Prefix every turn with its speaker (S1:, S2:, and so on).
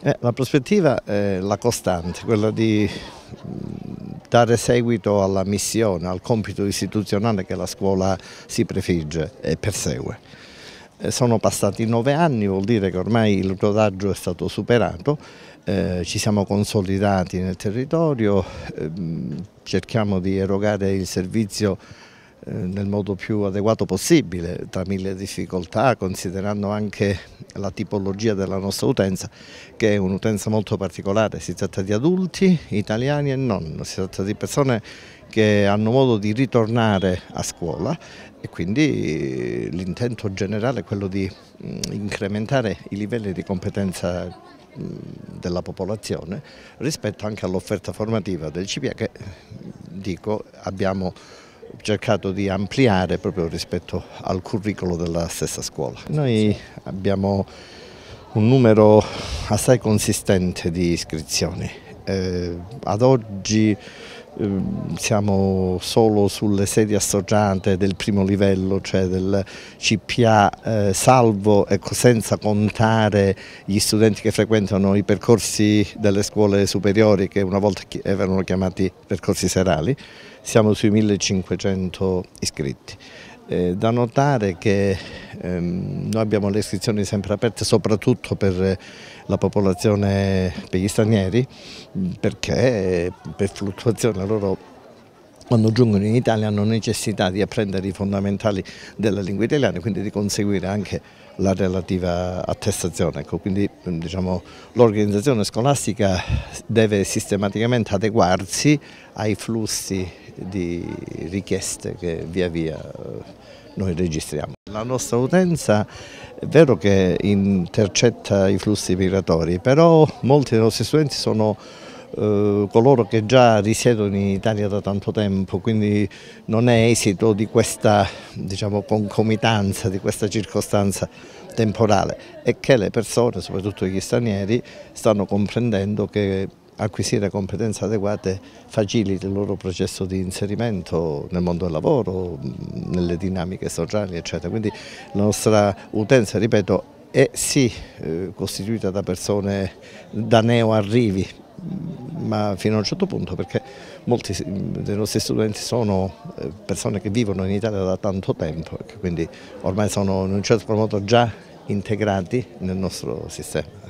S1: Eh, la prospettiva è la costante, quella di mm, dare seguito alla missione, al compito istituzionale che la scuola si prefigge e persegue. Eh, sono passati nove anni, vuol dire che ormai il rodaggio è stato superato, eh, ci siamo consolidati nel territorio, ehm, cerchiamo di erogare il servizio eh, nel modo più adeguato possibile, tra mille difficoltà, considerando anche la tipologia della nostra utenza che è un'utenza molto particolare, si tratta di adulti, italiani e non, si tratta di persone che hanno modo di ritornare a scuola e quindi l'intento generale è quello di mm, incrementare i livelli di competenza mm, della popolazione rispetto anche all'offerta formativa del CPA che dico abbiamo cercato di ampliare proprio rispetto al curriculum della stessa scuola. Noi abbiamo un numero assai consistente di iscrizioni. Eh, ad oggi Ehm, siamo solo sulle sedi associate del primo livello, cioè del CPA, eh, salvo ecco, senza contare gli studenti che frequentano i percorsi delle scuole superiori che una volta erano chiamati percorsi serali, siamo sui 1500 iscritti. Eh, da notare che ehm, noi abbiamo le iscrizioni sempre aperte soprattutto per la popolazione, per gli stranieri, perché per fluttuazione loro quando giungono in Italia hanno necessità di apprendere i fondamentali della lingua italiana e quindi di conseguire anche la relativa attestazione. Ecco, quindi diciamo, l'organizzazione scolastica deve sistematicamente adeguarsi ai flussi di richieste che via via eh, noi registriamo. La nostra utenza è vero che intercetta i flussi migratori, però molti dei nostri studenti sono eh, coloro che già risiedono in Italia da tanto tempo, quindi non è esito di questa diciamo, concomitanza, di questa circostanza temporale e che le persone, soprattutto gli stranieri, stanno comprendendo che acquisire competenze adeguate facilita il loro processo di inserimento nel mondo del lavoro, nelle dinamiche sociali eccetera. Quindi la nostra utenza, ripeto, è sì eh, costituita da persone da neo arrivi, ma fino a un certo punto perché molti dei nostri studenti sono eh, persone che vivono in Italia da tanto tempo e quindi ormai sono in un certo modo già integrati nel nostro sistema.